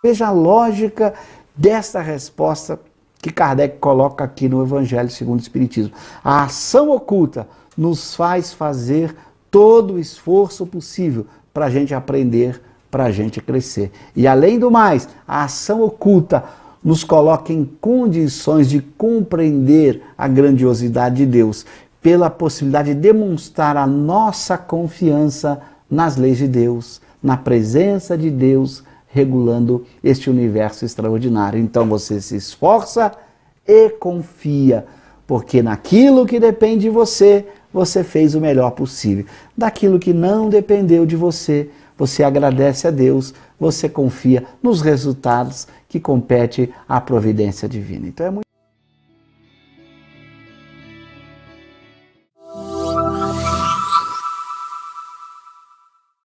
Veja a lógica desta resposta que Kardec coloca aqui no Evangelho segundo o Espiritismo. A ação oculta nos faz fazer todo o esforço possível para a gente aprender, para a gente crescer. E além do mais, a ação oculta nos coloca em condições de compreender a grandiosidade de Deus, pela possibilidade de demonstrar a nossa confiança nas leis de Deus, na presença de Deus, regulando este universo extraordinário. Então você se esforça e confia, porque naquilo que depende de você, você fez o melhor possível. Daquilo que não dependeu de você, você agradece a Deus, você confia nos resultados que compete à providência divina. Então é muito